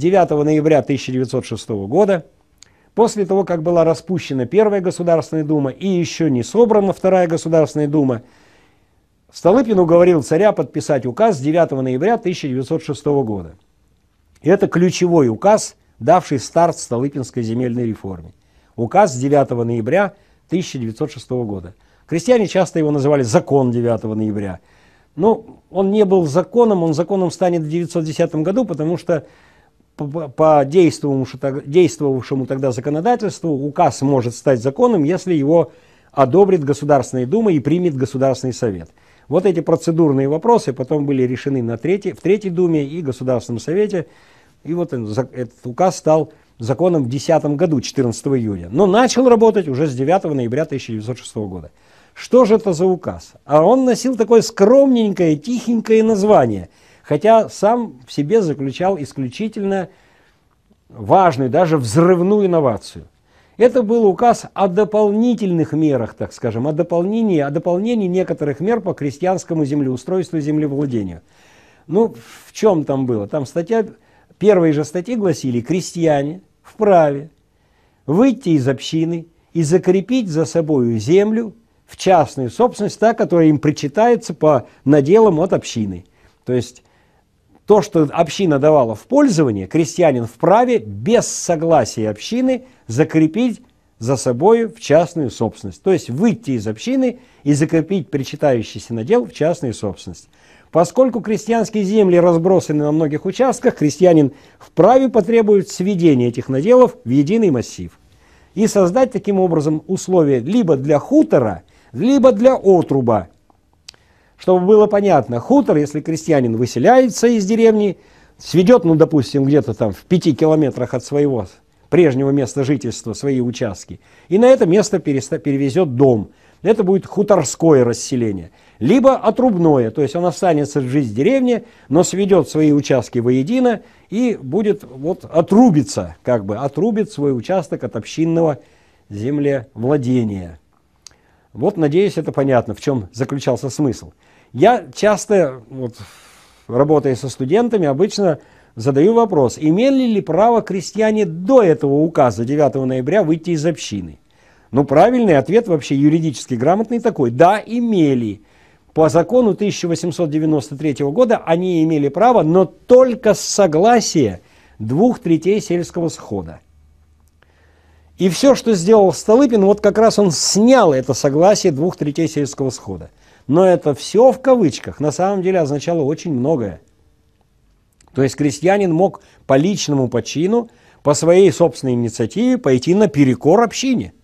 9 ноября 1906 года, после того, как была распущена Первая Государственная Дума и еще не собрана Вторая Государственная Дума, Столыпин уговорил царя подписать указ 9 ноября 1906 года. и Это ключевой указ, давший старт Столыпинской земельной реформе. Указ 9 ноября 1906 года. Крестьяне часто его называли «закон 9 ноября». Но ну, он не был законом, он законом станет в 1910 году, потому что по, действовавшему, тогда законодательству указ может стать законом, если его одобрит Государственная Дума и примет Государственный Совет. Вот эти процедурные вопросы потом были решены на третьей, в Третьей Думе и Государственном Совете. И вот этот указ стал законом в 2010 году, 14 июня. Но начал работать уже с 9 ноября 1906 года. Что же это за указ? А он носил такое скромненькое, тихенькое название – хотя сам в себе заключал исключительно важную, даже взрывную инновацию. Это был указ о дополнительных мерах, так скажем, о дополнении, о дополнении некоторых мер по крестьянскому землеустройству и землевладению. Ну, в чем там было? Там статья, первые же статьи гласили, крестьяне вправе выйти из общины и закрепить за собою землю в частную собственность, та, которая им причитается по наделам от общины. То есть то, что община давала в пользование, крестьянин вправе без согласия общины закрепить за собой в частную собственность. То есть выйти из общины и закрепить причитающийся надел в частную собственность. Поскольку крестьянские земли разбросаны на многих участках, крестьянин вправе потребует сведения этих наделов в единый массив и создать таким образом условия либо для хутора, либо для отруба, чтобы было понятно, хутор, если крестьянин выселяется из деревни, сведет, ну, допустим, где-то там в пяти километрах от своего прежнего места жительства свои участки, и на это место перевезет дом. Это будет хуторское расселение. Либо отрубное, то есть он останется жить в деревне, но сведет свои участки воедино и будет вот отрубиться, как бы отрубит свой участок от общинного землевладения. Вот, надеюсь, это понятно, в чем заключался смысл. Я часто, вот, работая со студентами, обычно задаю вопрос, имели ли право крестьяне до этого указа 9 ноября выйти из общины? Ну, правильный ответ вообще юридически грамотный такой. Да, имели. По закону 1893 года они имели право, но только с согласия двух третей сельского схода. И все, что сделал Столыпин, вот как раз он снял это согласие двух третей сельского схода. Но это все в кавычках на самом деле означало очень многое. То есть крестьянин мог по личному почину, по своей собственной инициативе пойти на перекор общине –